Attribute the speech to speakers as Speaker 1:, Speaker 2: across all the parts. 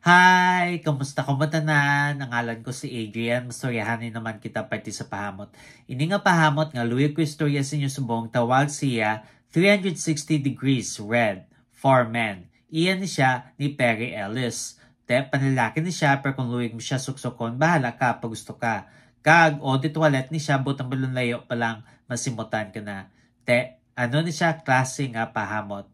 Speaker 1: Hi! Kamusta ko matanan? Nangalan ko si Adrian. Mastoryahanin naman kita pati sa pahamot. Ini nga pahamot nga luyo ko istorya sa inyo subong tawag siya 360 degrees red for men. Iyan ni siya ni Perry Ellis. Te, panalaki ni siya pero kung luwig mo siya suksokon, bahala ka pag gusto ka. Kag, o di toilet ni siya, butang balon layo pa lang, masimutan ka na. Te, ano ni siya klase nga pahamot?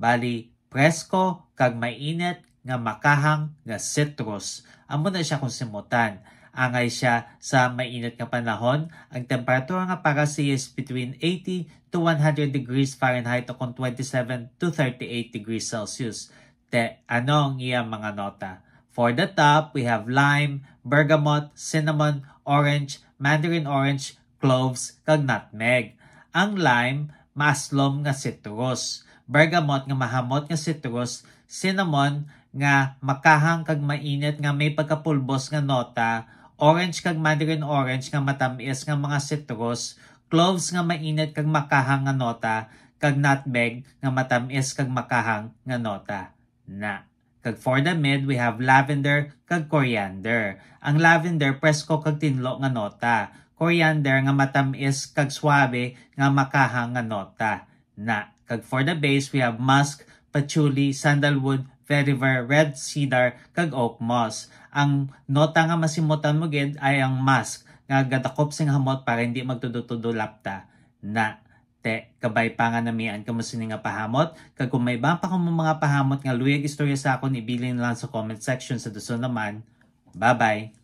Speaker 1: Bali, presko, kag mainit, nga makahang nga citrus. Amo na siya kung simutan. Angay siya sa mainit nga panahon. Ang temperatura nga para siya is between 80 to 100 degrees Fahrenheit o kung 27 to 38 degrees Celsius. Te, ano ang iyang mga nota? For the top, we have lime, bergamot, cinnamon, orange, mandarin orange, cloves, kag nutmeg. Ang lime, maslom nga citrus bergamot nga mahamot nga citrus, cinnamon nga makahang kag mainit nga may pagkapulbos nga nota, orange kag mandarin orange nga matamis nga mga citrus, cloves nga mainit kag makahang nga nota, kag nutmeg nga matamis kag makahang nga nota. Na. Kag for the mid, we have lavender kag coriander. Ang lavender presko kag tinlo nga nota. Coriander nga matamis kag swabe nga makahang nga nota. Na. Kag for the base, we have musk, patchouli, sandalwood, vetiver, red cedar, kag oak moss. Ang nota nga masimutan mo gid ay ang mask nga gadakop sing hamot para hindi magtudod lapta na te kabay pa nga namian ka masini nga pahamot kag kung may iba pa kung mga pahamot nga luya istorya sa akon ibilin lang sa comment section sa duson naman bye bye